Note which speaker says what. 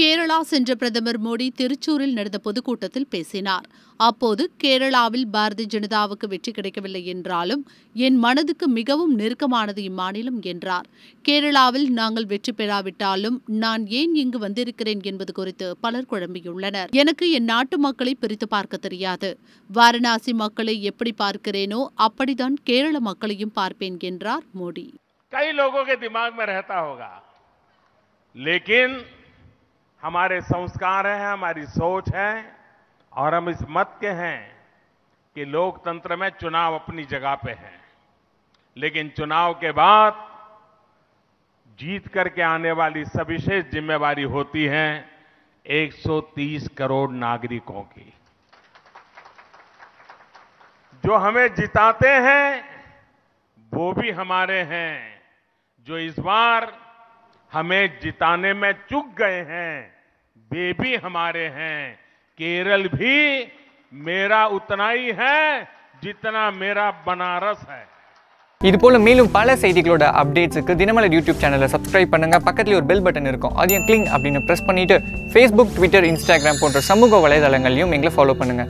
Speaker 1: கேரளா சென்ற பிரதமர் மோடி திருச்சூரில் நடந்த பொதுக்கூட்டத்தில் பேசினார் அப்போது கேரளாவில் பாரதிய ஜனதாவுக்கு வெற்றி கிடைக்கவில்லை என்றாலும் என் மனதுக்கு மிகவும் நெருக்கமானது இம்மாநிலம் என்றார் கேரளாவில் நாங்கள் வெற்றி பெறாவிட்டாலும் நான் ஏன் இங்கு வந்திருக்கிறேன் என்பது குறித்து பலர் குழம்பியுள்ளனர் எனக்கு என் நாட்டு மக்களை பிரித்து பார்க்க தெரியாது வாரணாசி மக்களை எப்படி பார்க்கிறேனோ அப்படிதான் கேரள மக்களையும் பார்ப்பேன் என்றார்
Speaker 2: மோடி கை லோகோ
Speaker 3: हमारे संस्कार हैं हमारी सोच है और हम इस मत के हैं कि लोकतंत्र में चुनाव अपनी जगह पे है लेकिन चुनाव के बाद जीत करके आने वाली सविशेष जिम्मेवारी होती है 130 करोड़ नागरिकों की जो हमें जिताते हैं वो भी हमारे हैं जो इस बार हमें जिताने में चूक गए हैं बेबी हमारे हैं केरल भी मेरा उतना ही है जितना मेरा बनारस है
Speaker 4: ഇതുപോലെ மீளும் பல செய்தികളുടെ அப்டேட்ஸ்க்கு தினமலர் YouTube சேனலை சப்ஸ்கிரைப் பண்ணுங்க பக்கத்துல ஒரு பெல் பட்டன் இருக்கும் அதையும் கிளிக் அப்படின பிரஸ் பண்ணிட்டு Facebook Twitter Instagram போன்ற சமூக வலைதளங்களையும் எங்க ফলো பண்ணுங்க